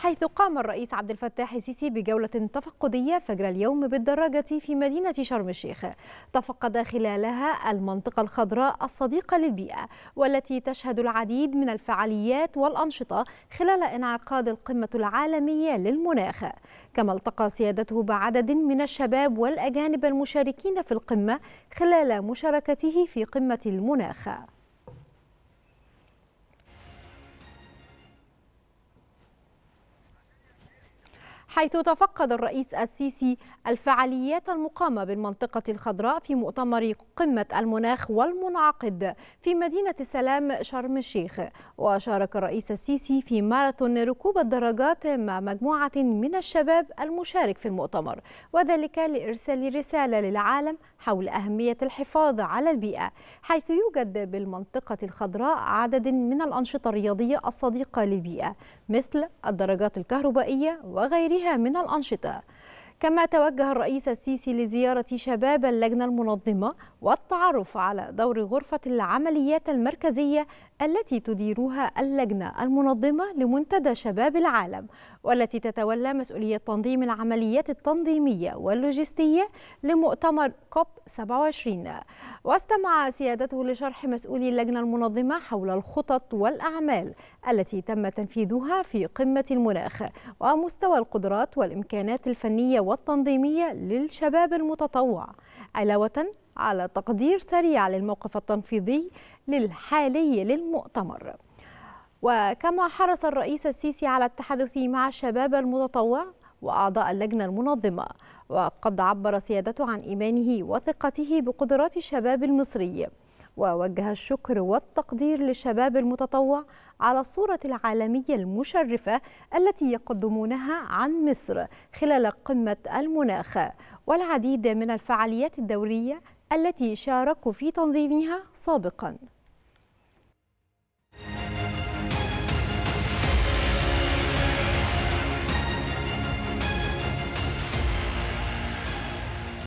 حيث قام الرئيس عبد الفتاح السيسي بجولة تفقدية فجر اليوم بالدراجة في مدينة شرم الشيخ تفقد خلالها المنطقة الخضراء الصديقة للبيئة والتي تشهد العديد من الفعاليات والأنشطة خلال انعقاد القمة العالمية للمناخ كما التقى سيادته بعدد من الشباب والأجانب المشاركين في القمة خلال مشاركته في قمة المناخ حيث تفقد الرئيس السيسي الفعاليات المقامة بالمنطقة الخضراء في مؤتمر قمة المناخ والمنعقد في مدينة السلام شرم الشيخ وشارك الرئيس السيسي في ماراثون ركوب الدراجات مع مجموعة من الشباب المشارك في المؤتمر وذلك لإرسال رسالة للعالم حول أهمية الحفاظ على البيئة حيث يوجد بالمنطقة الخضراء عدد من الأنشطة الرياضية الصديقة للبيئة مثل الدراجات الكهربائية وغيرها عليها من الأنشطة كما توجه الرئيس السيسي لزيارة شباب اللجنة المنظمة والتعرف على دور غرفة العمليات المركزية التي تديرها اللجنة المنظمة لمنتدى شباب العالم والتي تتولى مسؤولية تنظيم العمليات التنظيمية واللوجستية لمؤتمر كوب 27 واستمع سيادته لشرح مسؤولي اللجنة المنظمة حول الخطط والأعمال التي تم تنفيذها في قمة المناخ ومستوى القدرات والإمكانات الفنية والتنظيمية للشباب المتطوع علاوة على تقدير سريع للموقف التنفيذي للحالي للمؤتمر وكما حرص الرئيس السيسي على التحدث مع الشباب المتطوع وأعضاء اللجنة المنظمة وقد عبر سيادته عن إيمانه وثقته بقدرات الشباب المصري ووجه الشكر والتقدير للشباب المتطوع على الصورة العالمية المشرفة التي يقدمونها عن مصر خلال قمة المناخ والعديد من الفعاليات الدورية التي شاركوا في تنظيمها سابقاً